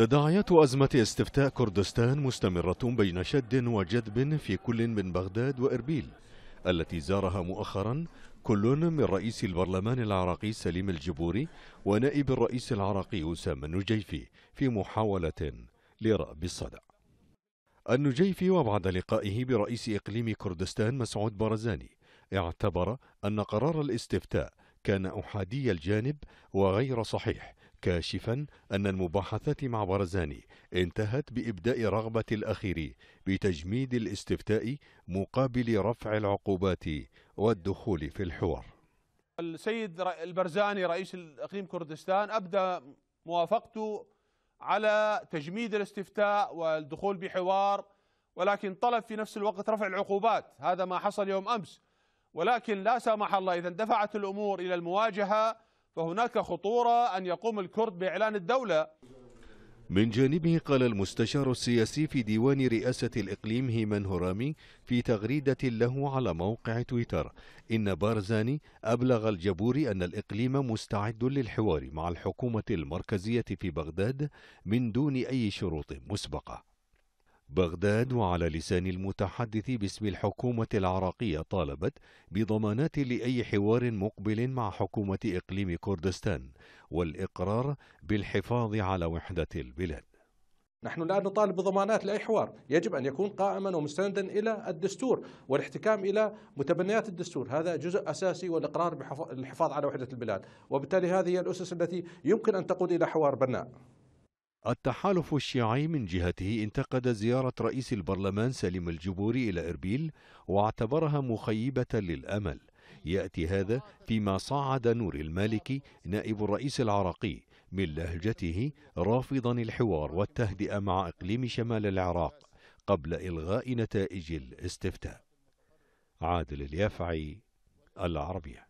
تداعيات أزمة استفتاء كردستان مستمرة بين شد وجذب في كل من بغداد وإربيل التي زارها مؤخرا كل من رئيس البرلمان العراقي سليم الجبوري ونائب الرئيس العراقي أسامة النجيفي في محاولة لرأب الصدع النجيفي وبعد لقائه برئيس إقليم كردستان مسعود برزاني اعتبر أن قرار الاستفتاء كان أحادي الجانب وغير صحيح كاشفا أن المباحثات مع برزاني انتهت بإبداء رغبة الأخير بتجميد الاستفتاء مقابل رفع العقوبات والدخول في الحوار السيد البرزاني رئيس اقليم كردستان ابدى موافقته على تجميد الاستفتاء والدخول بحوار ولكن طلب في نفس الوقت رفع العقوبات هذا ما حصل يوم امس ولكن لا سمح الله اذا اندفعت الامور الى المواجهه فهناك خطورة أن يقوم الكرد بإعلان الدولة من جانبه قال المستشار السياسي في ديوان رئاسة الإقليم هيمن هرامي في تغريدة له على موقع تويتر إن بارزاني أبلغ الجبور أن الإقليم مستعد للحوار مع الحكومة المركزية في بغداد من دون أي شروط مسبقة بغداد وعلى لسان المتحدث باسم الحكومة العراقية طالبت بضمانات لأي حوار مقبل مع حكومة إقليم كردستان والإقرار بالحفاظ على وحدة البلاد نحن الآن نطالب بضمانات لاي حوار، يجب ان يكون قائما ومستندا الى الدستور والاحتكام الى متبنيات الدستور، هذا جزء اساسي والاقرار بالحفاظ على وحده البلاد، وبالتالي هذه هي الاسس التي يمكن ان تقود الى حوار بناء. التحالف الشيعي من جهته انتقد زيارة رئيس البرلمان سليم الجبوري إلى إربيل واعتبرها مخيبة للأمل يأتي هذا فيما صعد نور المالكي نائب الرئيس العراقي من لهجته رافضا الحوار والتهدئة مع إقليم شمال العراق قبل إلغاء نتائج الاستفتاء عادل اليافعي العربيه